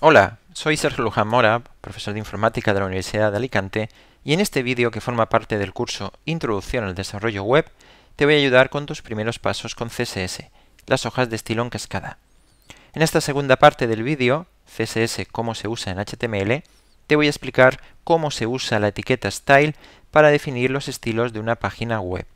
Hola, soy Sergio Luján Mora, profesor de informática de la Universidad de Alicante, y en este vídeo que forma parte del curso Introducción al Desarrollo Web, te voy a ayudar con tus primeros pasos con CSS, las hojas de estilo en cascada. En esta segunda parte del vídeo, CSS cómo se usa en HTML, te voy a explicar cómo se usa la etiqueta style para definir los estilos de una página web.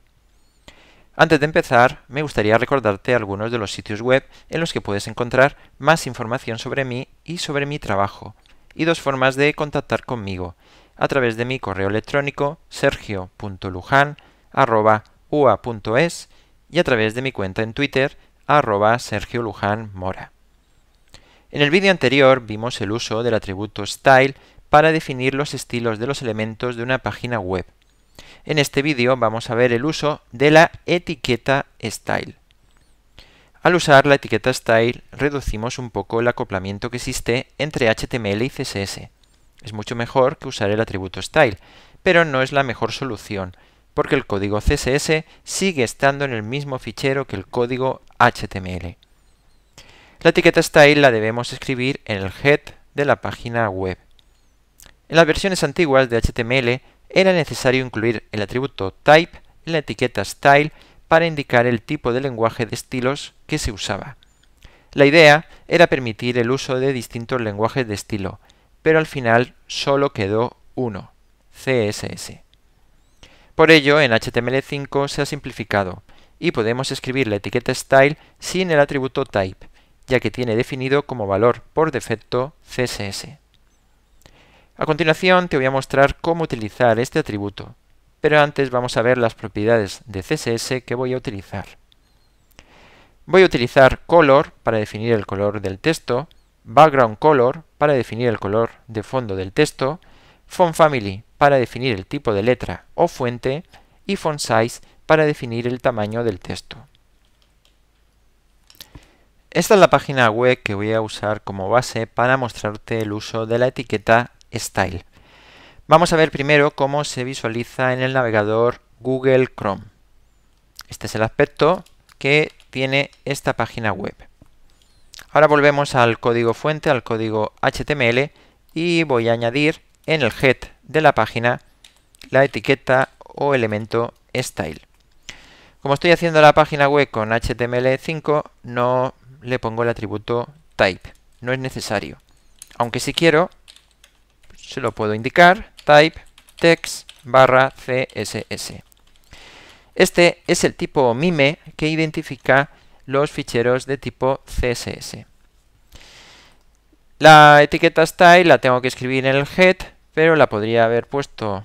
Antes de empezar, me gustaría recordarte algunos de los sitios web en los que puedes encontrar más información sobre mí y sobre mi trabajo, y dos formas de contactar conmigo, a través de mi correo electrónico sergio.lujan.ua.es y a través de mi cuenta en Twitter arroba En el vídeo anterior vimos el uso del atributo style para definir los estilos de los elementos de una página web en este vídeo vamos a ver el uso de la etiqueta style. Al usar la etiqueta style reducimos un poco el acoplamiento que existe entre HTML y CSS. Es mucho mejor que usar el atributo style, pero no es la mejor solución, porque el código CSS sigue estando en el mismo fichero que el código HTML. La etiqueta style la debemos escribir en el head de la página web. En las versiones antiguas de HTML era necesario incluir el atributo type en la etiqueta style para indicar el tipo de lenguaje de estilos que se usaba. La idea era permitir el uso de distintos lenguajes de estilo, pero al final solo quedó uno, CSS. Por ello, en HTML5 se ha simplificado y podemos escribir la etiqueta style sin el atributo type, ya que tiene definido como valor por defecto CSS. A continuación te voy a mostrar cómo utilizar este atributo, pero antes vamos a ver las propiedades de CSS que voy a utilizar. Voy a utilizar color para definir el color del texto, background color para definir el color de fondo del texto, font family para definir el tipo de letra o fuente y font size para definir el tamaño del texto. Esta es la página web que voy a usar como base para mostrarte el uso de la etiqueta Style. Vamos a ver primero cómo se visualiza en el navegador Google Chrome. Este es el aspecto que tiene esta página web. Ahora volvemos al código fuente, al código HTML y voy a añadir en el head de la página la etiqueta o elemento style. Como estoy haciendo la página web con HTML5 no le pongo el atributo type, no es necesario. Aunque si quiero se lo puedo indicar, type text barra css. Este es el tipo MIME que identifica los ficheros de tipo CSS. La etiqueta style la tengo que escribir en el head, pero la podría haber puesto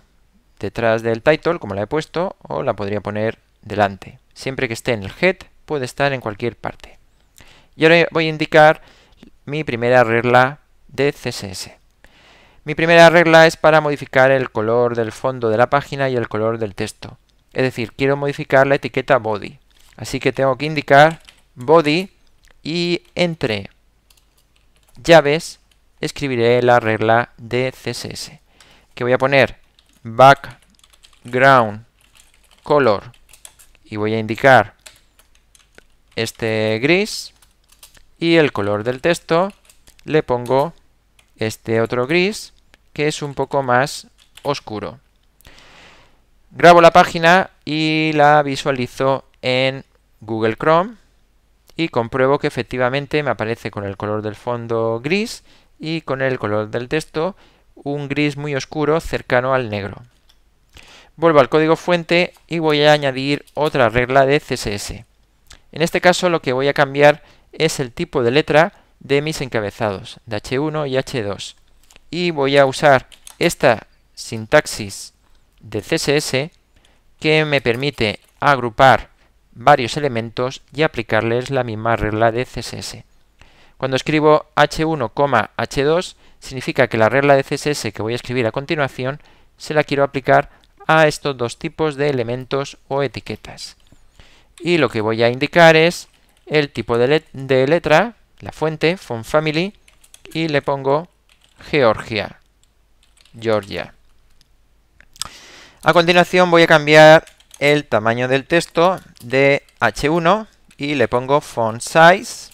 detrás del title, como la he puesto, o la podría poner delante. Siempre que esté en el head, puede estar en cualquier parte. Y ahora voy a indicar mi primera regla de CSS. Mi primera regla es para modificar el color del fondo de la página y el color del texto. Es decir, quiero modificar la etiqueta body. Así que tengo que indicar body y entre llaves escribiré la regla de CSS. Que voy a poner background color y voy a indicar este gris y el color del texto le pongo este otro gris, que es un poco más oscuro. Grabo la página y la visualizo en Google Chrome y compruebo que efectivamente me aparece con el color del fondo gris y con el color del texto un gris muy oscuro cercano al negro. Vuelvo al código fuente y voy a añadir otra regla de CSS. En este caso lo que voy a cambiar es el tipo de letra de mis encabezados de h1 y h2. Y voy a usar esta sintaxis de CSS que me permite agrupar varios elementos y aplicarles la misma regla de CSS. Cuando escribo h1, h2 significa que la regla de CSS que voy a escribir a continuación se la quiero aplicar a estos dos tipos de elementos o etiquetas. Y lo que voy a indicar es el tipo de, letra la fuente, Font Family, y le pongo Georgia. Georgia. A continuación voy a cambiar el tamaño del texto de H1 y le pongo font size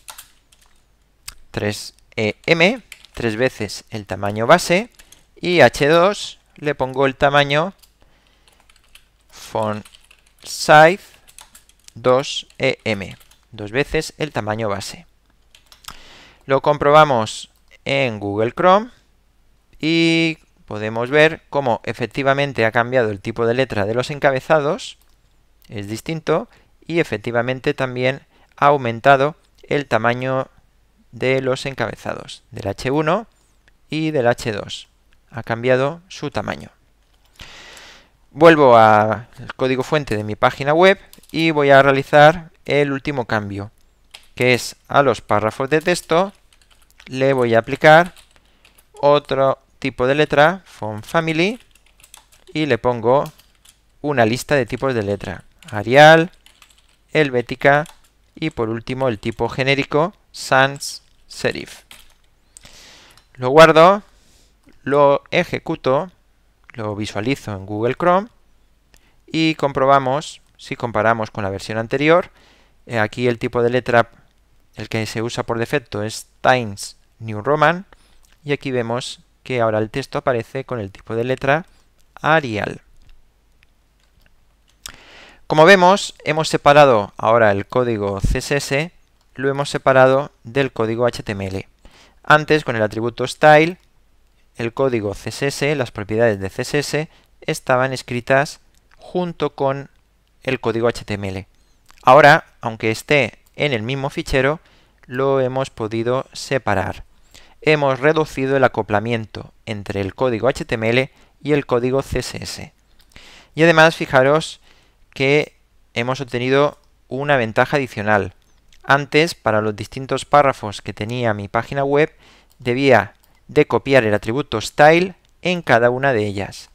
3em, e tres veces el tamaño base, y H2 le pongo el tamaño font size 2em, dos veces el tamaño base. Lo comprobamos en Google Chrome y podemos ver cómo efectivamente ha cambiado el tipo de letra de los encabezados, es distinto, y efectivamente también ha aumentado el tamaño de los encabezados, del H1 y del H2. Ha cambiado su tamaño. Vuelvo al código fuente de mi página web y voy a realizar el último cambio, que es a los párrafos de texto le voy a aplicar otro tipo de letra, font family, y le pongo una lista de tipos de letra. Arial, helvética y por último el tipo genérico sans serif. Lo guardo, lo ejecuto, lo visualizo en Google Chrome y comprobamos, si comparamos con la versión anterior, eh, aquí el tipo de letra, el que se usa por defecto es times New Roman y aquí vemos que ahora el texto aparece con el tipo de letra Arial. Como vemos, hemos separado ahora el código CSS, lo hemos separado del código HTML. Antes, con el atributo style, el código CSS, las propiedades de CSS, estaban escritas junto con el código HTML. Ahora, aunque esté en el mismo fichero, lo hemos podido separar hemos reducido el acoplamiento entre el código HTML y el código CSS. Y además fijaros que hemos obtenido una ventaja adicional. Antes, para los distintos párrafos que tenía mi página web, debía de copiar el atributo style en cada una de ellas.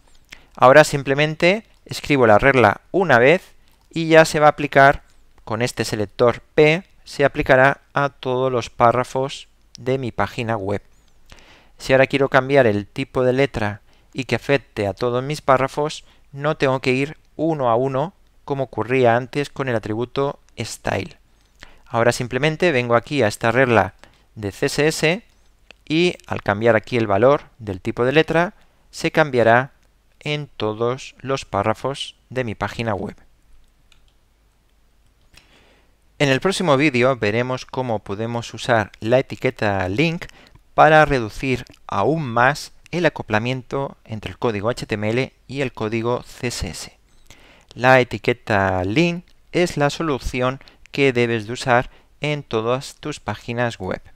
Ahora simplemente escribo la regla una vez y ya se va a aplicar con este selector P, se aplicará a todos los párrafos de mi página web. Si ahora quiero cambiar el tipo de letra y que afecte a todos mis párrafos, no tengo que ir uno a uno como ocurría antes con el atributo style. Ahora simplemente vengo aquí a esta regla de CSS y al cambiar aquí el valor del tipo de letra se cambiará en todos los párrafos de mi página web. En el próximo vídeo veremos cómo podemos usar la etiqueta link para reducir aún más el acoplamiento entre el código HTML y el código CSS. La etiqueta link es la solución que debes de usar en todas tus páginas web.